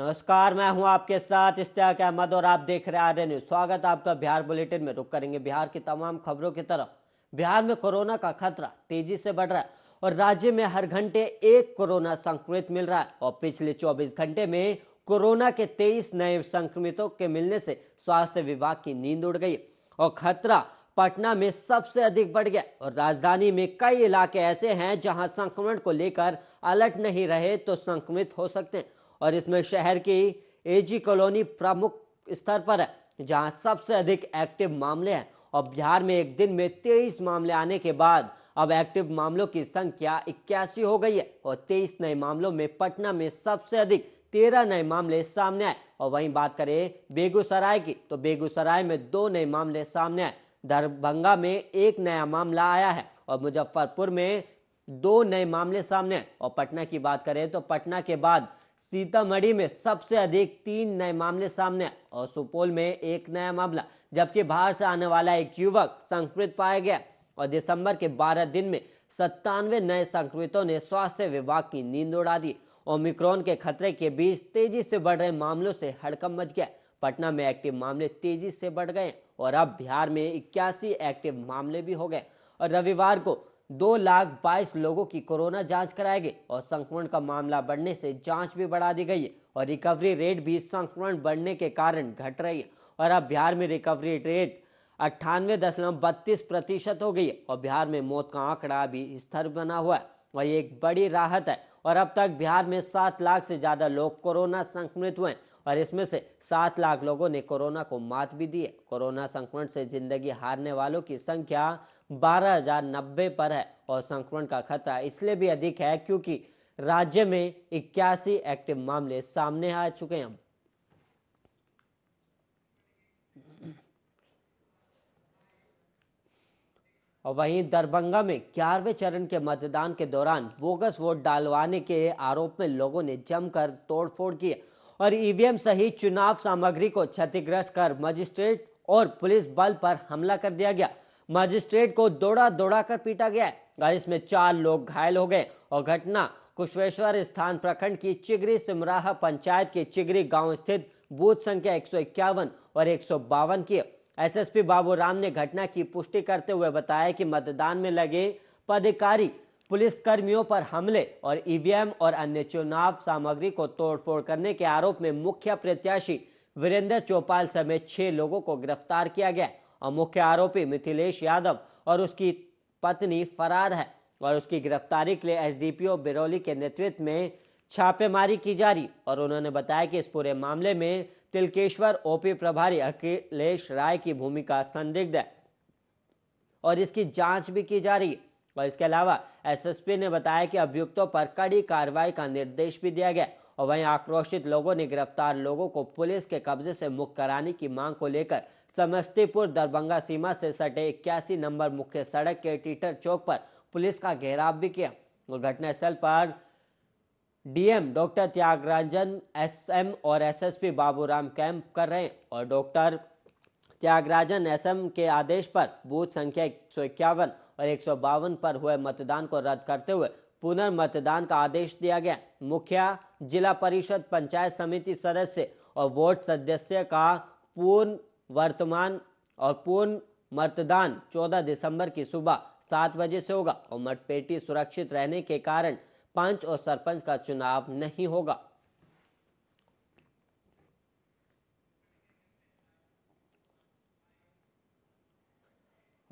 नमस्कार मैं हूं आपके साथ इश्तिया अहमद और आप देख रहे हैं आर्य न्यूज स्वागत आपका बिहार बुलेटिन में रुक करेंगे बिहार की तमाम खबरों की तरफ बिहार में कोरोना का खतरा तेजी से बढ़ रहा है और राज्य में हर घंटे एक कोरोना संक्रमित मिल रहा है और पिछले 24 घंटे में कोरोना के 23 नए संक्रमितों के मिलने से स्वास्थ्य विभाग की नींद उड़ गई और खतरा पटना में सबसे अधिक बढ़ गया और राजधानी में कई इलाके ऐसे हैं जहां संक्रमण को लेकर अलर्ट नहीं रहे तो संक्रमित हो सकते हैं और इसमें शहर की एजी कॉलोनी प्रमुख स्तर पर है जहां सबसे अधिक एक्टिव मामले हैं और बिहार में एक दिन में तेईस मामले आने के बाद अब एक्टिव मामलों की संख्या इक्यासी हो गई है और तेईस नए मामलों में पटना में सबसे अधिक तेरह नए मामले सामने आए और वहीं बात करें बेगूसराय की तो बेगूसराय में दो नए मामले सामने आए दरभंगा में एक नया मामला आया है और मुजफ्फरपुर में दो नए मामले सामने और पटना की बात करें तो पटना के बाद सीतामढ़ी में सबसे अधिक तीन नए मामले सामने और सुपौल में एक नया मामला जबकि बाहर से आने वाला एक युवक संक्रमित पाया गया और दिसंबर के 12 दिन में सत्तानवे नए संक्रमितों ने स्वास्थ्य विभाग की नींद उड़ा दी ओमिक्रॉन के खतरे के बीच तेजी से बढ़ रहे मामलों से हड़कम मच गया पटना में एक्टिव मामले तेजी से बढ़ गए और अब बिहार में इक्यासी एक्टिव मामले भी हो गए और रविवार को दो लाख बाईस लोगों की कोरोना जांच कराई गई और संक्रमण का मामला बढ़ने से जांच भी बढ़ा दी गई है और रिकवरी रेट भी संक्रमण बढ़ने के कारण घट रही है और अब बिहार में रिकवरी रेट अट्ठानवे दशमलव बत्तीस प्रतिशत हो गई है और बिहार में मौत का आंकड़ा भी स्थिर बना हुआ है और ये एक बड़ी राहत है और अब तक बिहार में सात लाख से ज़्यादा लोग कोरोना संक्रमित हुए हैं और इसमें से सात लाख लोगों ने कोरोना को मात भी दी है कोरोना संक्रमण से जिंदगी हारने वालों की संख्या बारह हजार नब्बे पर है और संक्रमण का खतरा इसलिए भी अधिक है क्योंकि राज्य में इक्यासी एक्टिव मामले सामने आ चुके हैं और वहीं दरभंगा में ग्यारहवें चरण के मतदान के दौरान बोगस वोट डालवाने के आरोप में लोगों ने जमकर तोड़फोड़ की और ईवीएम e सहित चुनाव सामग्री को क्षतिग्रस्त कर मजिस्ट्रेट और पुलिस बल पर हमला कर दिया गया मजिस्ट्रेट को दौड़ा दौड़ा कर पीटा गया और इसमें चार लोग घायल हो गए और घटना कुशवेश्वर स्थान प्रखंड की चिगरी सिमराह पंचायत के चिगरी गांव स्थित बूथ संख्या एक और एक की एसएसपी बाबू राम ने घटना की पुष्टि करते हुए बताया कि मतदान में लगे पदाधिकारी पुलिसकर्मियों पर हमले और ईवीएम और अन्य चुनाव सामग्री को तोड़फोड़ करने के आरोप में मुख्य प्रत्याशी वीरेंद्र चौपाल समेत छह लोगों को गिरफ्तार किया गया और मुख्य आरोपी मिथिलेश यादव और उसकी पत्नी फरार है और उसकी गिरफ्तारी के लिए एसडीपीओ बिरौली के नेतृत्व में छापेमारी की जा रही और उन्होंने बताया कि इस पूरे मामले में तिलकेश्वर ओपी प्रभारी अखिलेश राय की भूमिका संदिग्ध है और इसकी जांच भी की जा रही है और इसके अलावा एसएसपी ने बताया कि अभियुक्तों पर कड़ी कार्रवाई का निर्देश भी दिया गया और वहीं आक्रोशित लोगों ने गिरफ्तार लोगों को पुलिस के कब्जे से मुक्त कराने की मांग को लेकर समस्तीपुर दरभंगा सीमा से सटे इक्यासी नंबर मुख्य सड़क के टीटर चौक पर पुलिस का घेराव भी किया और घटनास्थल पर डीएम डॉक्टर त्यागराजन एसएम और एसएसपी बाबूराम कैंप कर रहे हैं और डॉक्टर त्यागराजन एसएम के आदेश पर बूथ संख्या एक और एक पर हुए मतदान को रद्द करते हुए पुनर्मतदान का आदेश दिया गया मुखिया जिला परिषद पंचायत समिति सदस्य और वार्ड सदस्य का पूर्ण वर्तमान और पूर्ण मतदान 14 दिसंबर की सुबह सात बजे से होगा और मतपेटी सुरक्षित रहने के कारण पंच और सरपंच का चुनाव नहीं होगा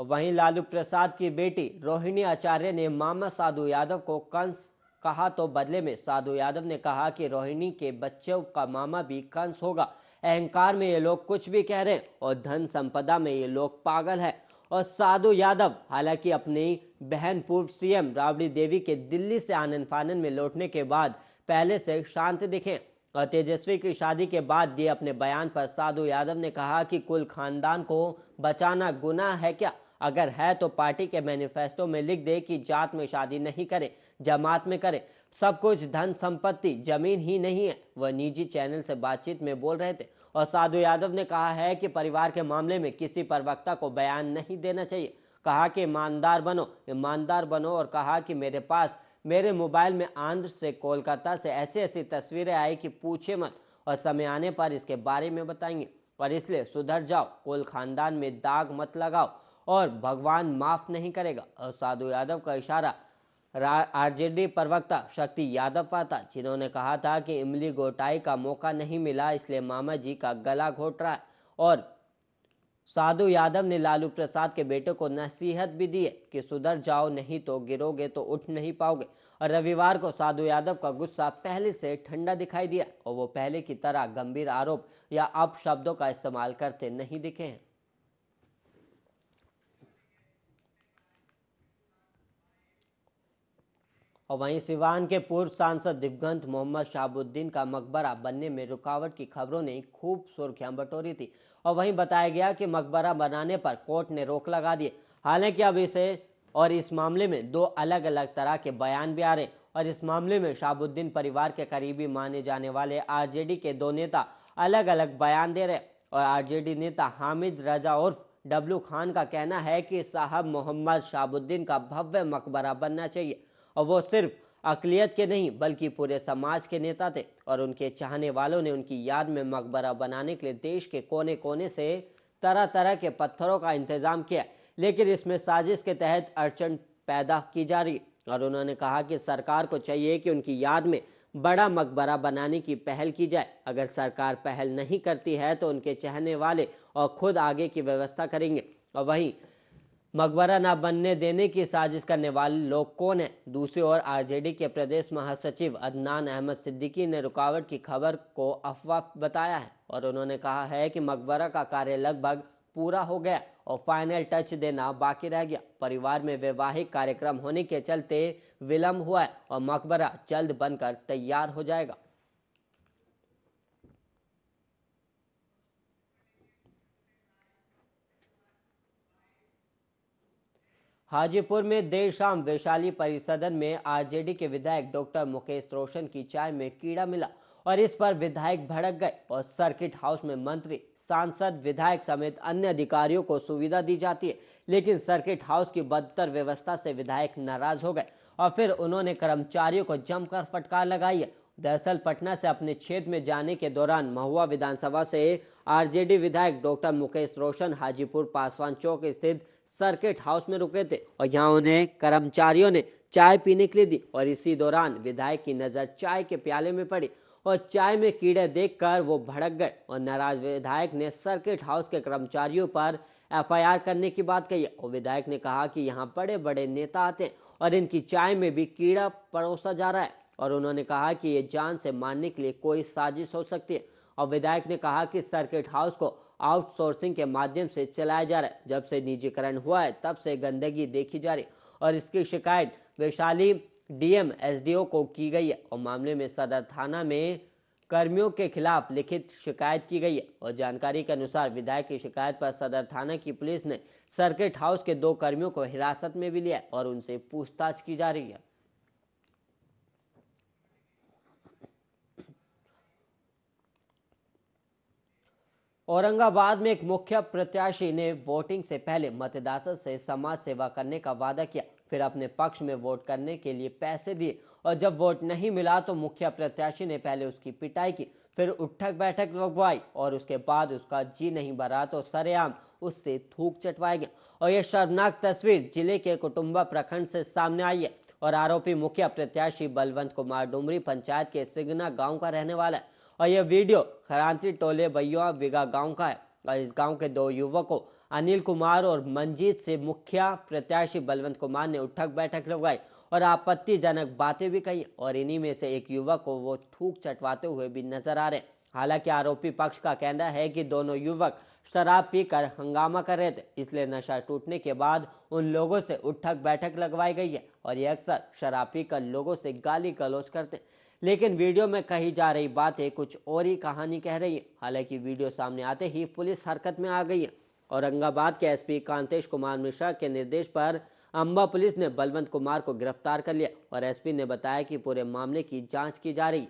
वहीं लालू प्रसाद की बेटी रोहिणी आचार्य ने मामा साधु यादव को कंस कहा तो बदले में साधु यादव ने कहा कि रोहिणी के बच्चों का मामा भी कंस होगा अहंकार में ये लोग कुछ भी कह रहे हैं और धन संपदा में ये लोग पागल हैं और साधु यादव हालांकि अपनी बहन पूर्व सीएम राबड़ी देवी के दिल्ली से आनंद फानंद में लौटने के बाद पहले से शांत दिखे और तेजस्वी की शादी के बाद दिए अपने बयान पर साधु यादव ने कहा कि कुल खानदान को बचाना गुना है क्या अगर है तो पार्टी के मैनिफेस्टो में लिख दे कि जात में शादी नहीं करें जमात में करें सब कुछ धन संपत्ति जमीन ही नहीं है वह निजी चैनल से बातचीत में बोल रहे थे और साधु यादव ने कहा है कि परिवार के मामले में किसी प्रवक्ता को बयान नहीं देना चाहिए कहा कि ईमानदार बनो ईमानदार बनो और कहा कि मेरे पास मेरे मोबाइल में आंध्र से कोलकाता से ऐसी ऐसी तस्वीरें आई कि पूछे मत और समय आने पर इसके बारे में बताएंगे और इसलिए सुधर जाओ कोल खानदान में दाग मत लगाओ और भगवान माफ नहीं करेगा और साधु यादव का इशारा आरजेडी प्रवक्ता शक्ति यादव पर था जिन्होंने कहा था कि इमली गोटाई का मौका नहीं मिला इसलिए मामा जी का गला घोट रहा है और साधु यादव ने लालू प्रसाद के बेटे को नसीहत भी दी है कि सुधर जाओ नहीं तो गिरोगे तो उठ नहीं पाओगे और रविवार को साधु यादव का गुस्सा पहले से ठंडा दिखाई दिया और वो पहले की तरह गंभीर आरोप या अपशब्दों का इस्तेमाल करते नहीं दिखे हैं और वहीं सिवान के पूर्व सांसद दिग्गंत मोहम्मद शाहबुद्दीन का मकबरा बनने में रुकावट की खबरों ने खूब सुर्खियां बटोरी थी और वहीं बताया गया कि मकबरा बनाने पर कोर्ट ने रोक लगा दी हालांकि अब इसे और इस मामले में दो अलग अलग तरह के बयान भी आ रहे हैं और इस मामले में शाहबुद्दीन परिवार के करीबी माने जाने वाले आरजेडी के दो नेता अलग अलग बयान दे रहे और आरजेडी नेता हामिद रजा उर्फ डब्लू खान का कहना है कि साहब मोहम्मद शाहबुद्दीन का भव्य मकबरा बनना चाहिए और वो सिर्फ अकलीत के नहीं बल्कि पूरे समाज के नेता थे और उनके चाहने वालों ने उनकी याद में मकबरा बनाने के लिए देश के कोने कोने से तरह तरह के पत्थरों का इंतजाम किया लेकिन इसमें साजिश के तहत अड़चन पैदा की जा रही और उन्होंने कहा कि सरकार को चाहिए कि उनकी याद में बड़ा मकबरा बनाने की पहल की जाए अगर सरकार पहल नहीं करती है तो उनके चाहने वाले और खुद आगे की व्यवस्था करेंगे और वहीं मकबरा न बनने देने की साजिश करने वाले लोग कौन हैं दूसरी ओर आरजेडी के प्रदेश महासचिव अदनान अहमद सिद्दीकी ने रुकावट की खबर को अफवाह बताया है और उन्होंने कहा है कि मकबरा का कार्य लगभग पूरा हो गया और फाइनल टच देना बाकी रह गया परिवार में वैवाहिक कार्यक्रम होने के चलते विलम्ब हुआ है और मकबरा जल्द बनकर तैयार हो जाएगा हाजीपुर में देर शाम वैशाली परिसदन में आरजेडी के विधायक डॉक्टर मुकेश रोशन की चाय में कीड़ा मिला और इस पर विधायक भड़क गए और सर्किट हाउस में मंत्री सांसद विधायक समेत अन्य अधिकारियों को सुविधा दी जाती है लेकिन सर्किट हाउस की बदतर व्यवस्था से विधायक नाराज हो गए और फिर उन्होंने कर्मचारियों को जमकर फटकार लगाई है दरअसल पटना से अपने क्षेत्र में जाने के दौरान महुआ विधानसभा से आरजेडी विधायक डॉक्टर मुकेश रोशन हाजीपुर पासवान चौक स्थित सर्किट हाउस में रुके थे और यहाँ उन्हें कर्मचारियों ने चाय पीने के लिए दी और इसी दौरान विधायक की नज़र चाय के प्याले में पड़ी और चाय में कीड़े देखकर वो भड़क गए और नाराज विधायक ने सर्किट हाउस के कर्मचारियों पर एफआईआर करने की बात कही और विधायक ने कहा कि यहाँ बड़े बड़े नेता आते हैं और इनकी चाय में भी कीड़ा परोसा जा रहा है और उन्होंने कहा कि ये जान से मारने के लिए कोई साजिश हो सकती है और विधायक ने कहा कि सर्किट हाउस को आउटसोर्सिंग के माध्यम से चलाया जा रहा है जब से निजीकरण हुआ है तब से गंदगी देखी जा रही और इसकी शिकायत वैशाली डीएम एसडीओ को की गई है और मामले में सदर थाना में कर्मियों के खिलाफ लिखित शिकायत की गई है और जानकारी के अनुसार विधायक की शिकायत पर सदर थाना की पुलिस ने सर्किट हाउस के दो कर्मियों को हिरासत में भी लिया और उनसे पूछताछ की जा रही है औरंगाबाद में एक मुख्य प्रत्याशी ने वोटिंग से पहले मतदाता से समाज सेवा करने का वादा किया फिर अपने पक्ष में वोट करने के लिए पैसे दिए और जब वोट नहीं मिला तो मुख्य प्रत्याशी ने पहले उसकी पिटाई की फिर उठक बैठक लगवाई और उसके बाद उसका जी नहीं भरा तो सरेआम उससे थूक चटवाया गया और यह शर्मनाक तस्वीर जिले के कुटुम्बा प्रखंड से सामने आई है और आरोपी मुख्य प्रत्याशी बलवंत कुमार डुमरी पंचायत के सिगना गांव का रहने वाला है और यह वीडियो खरांची टोले भैया बिगा गांव का है और इस गांव के दो युवकों अनिल कुमार और मंजीत से मुखिया प्रत्याशी बलवंत कुमार ने उठक बैठक लगवाई और आपत्तिजनक बातें भी कही और इन्हीं में से एक युवक को वो थूक चटवाते हुए भी नजर आ रहे हालांकि आरोपी पक्ष का कहना है कि दोनों युवक शराब पीकर हंगामा कर रहे थे इसलिए नशा टूटने के बाद उन लोगों से उठक बैठक लगवाई गई है और ये अक्सर शराब पीकर लोगों से गाली गलौज करते लेकिन वीडियो में कही जा रही बातें कुछ और ही कहानी कह रही है हालांकि वीडियो सामने आते ही पुलिस हरकत में आ गई है औरंगाबाद के एसपी कांतेश कुमार मिश्रा के निर्देश पर अम्बा पुलिस ने बलवंत कुमार को गिरफ्तार कर लिया और एसपी ने बताया कि पूरे मामले की जांच की जा रही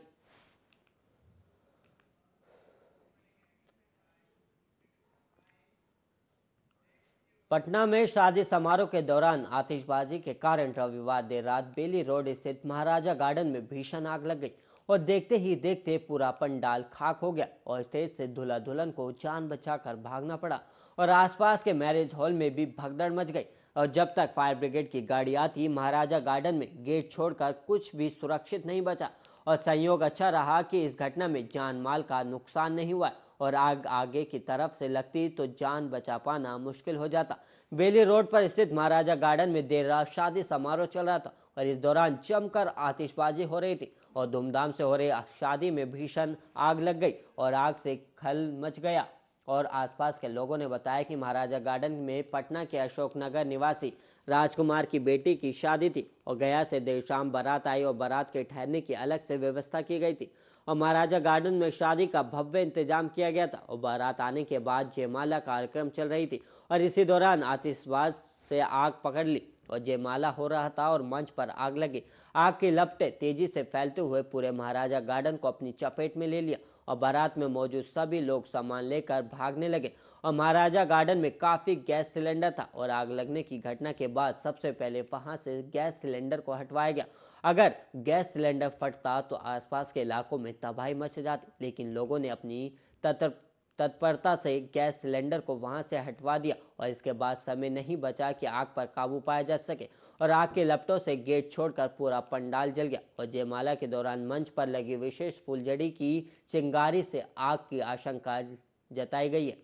पटना में शादी समारोह के दौरान आतिशबाजी के कारण रविवार देर रात बेली रोड स्थित महाराजा गार्डन में भीषण आग लग गई और देखते ही देखते पूरा पंडाल खाक हो गया और स्टेज से धुला दुल्हन को जान बचाकर भागना पड़ा और आसपास के मैरिज हॉल में भी भगदड़ मच गई और जब तक फायर ब्रिगेड की गाड़ी आती महाराजा गार्डन में गेट छोड़कर कुछ भी सुरक्षित नहीं बचा और संयोग अच्छा रहा कि इस घटना में जान माल का नुकसान नहीं हुआ और आग आगे की तरफ से लगती तो जान बचा पाना मुश्किल हो जाता बेली रोड पर स्थित महाराजा गार्डन में देर रात शादी समारोह चल रहा था और इस दौरान जमकर आतिशबाजी हो रही थी और धूमधाम से हो रही शादी में भीषण आग लग गई और आग से खल मच गया और आसपास के लोगों ने बताया कि महाराजा गार्डन में पटना के अशोकनगर निवासी राजकुमार की बेटी की शादी थी और गया से देर शाम बारात आई और बारात के ठहरने की अलग से व्यवस्था की गई थी और महाराजा गार्डन में शादी का भव्य इंतजाम किया गया था और बारात आने के बाद जयमाला कार्यक्रम चल रही थी और इसी दौरान आतिशबाज से आग पकड़ ली और जयमाला हो रहा था और मंच पर आग लगी आग की लपटें तेजी से फैलते हुए पूरे महाराजा गार्डन को अपनी चपेट में ले लिया और बारात में मौजूद सभी लोग सामान लेकर भागने लगे और महाराजा गार्डन में काफ़ी गैस सिलेंडर था और आग लगने की घटना के बाद सबसे पहले वहां से गैस सिलेंडर को हटवाया गया अगर गैस सिलेंडर फटता तो आसपास के इलाकों में तबाही मच जाती लेकिन लोगों ने अपनी तत्पर तत्परता से गैस सिलेंडर को वहां से हटवा दिया और इसके बाद समय नहीं बचा कि आग पर काबू पाया जा सके और आग के लपटों से गेट छोड़कर पूरा पंडाल जल गया और जयमाला के दौरान मंच पर लगी विशेष फुलझड़ी की चिंगारी से आग की आशंका जताई गई है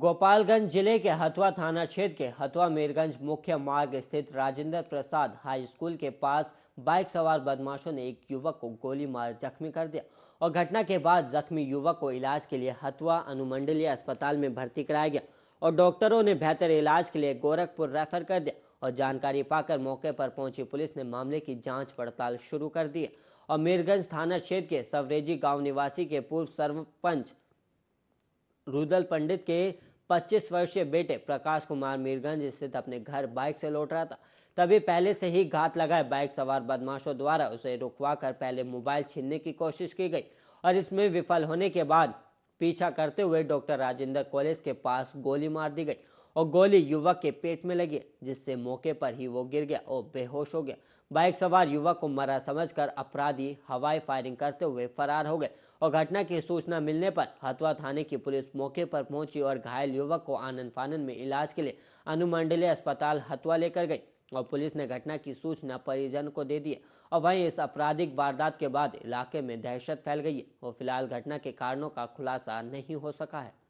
गोपालगंज जिले के हथुआ थाना क्षेत्र के हथुआ मीरगंज मुख्य मार्ग स्थित राजेंद्र प्रसाद हाई स्कूल के पास बाइक सवार बदमाशों ने एक युवक को गोली मार जख्मी कर दिया और घटना के बाद जख्मी युवक को इलाज के लिए हथुआ अनुमंडलीय अस्पताल में भर्ती कराया गया और डॉक्टरों ने बेहतर इलाज के लिए गोरखपुर रेफर कर दिया और जानकारी पाकर मौके पर पहुंची पुलिस ने मामले की जांच पड़ताल शुरू कर दी और मीरगंज थाना क्षेत्र के सवरेजी गांव निवासी के पूर्व सरपंच रुदल पंडित के 25 वर्षीय बेटे प्रकाश कुमार मीरगंज स्थित अपने घर बाइक से लौट रहा था तभी पहले से ही घात लगाए बाइक सवार बदमाशों द्वारा उसे रुकवा कर पहले मोबाइल छीनने की कोशिश की गई और इसमें विफल होने के बाद पीछा करते हुए डॉक्टर राजेंद्र कॉलेज के पास गोली मार दी गई और गोली युवक के पेट में लगी जिससे मौके पर ही वो गिर गया और बेहोश हो गया बाइक सवार युवक को मरा समझकर अपराधी हवाई फायरिंग करते हुए फरार हो गए और घटना की सूचना मिलने पर हथुआ थाने की पुलिस मौके पर पहुंची और घायल युवक को आनंद फानंद में इलाज के लिए अनुमंडलीय अस्पताल हथुआ लेकर गई और पुलिस ने घटना की सूचना परिजन को दे दी और वहीं इस आपराधिक वारदात के बाद इलाके में दहशत फैल गई है और फिलहाल घटना के कारणों का खुलासा नहीं हो सका है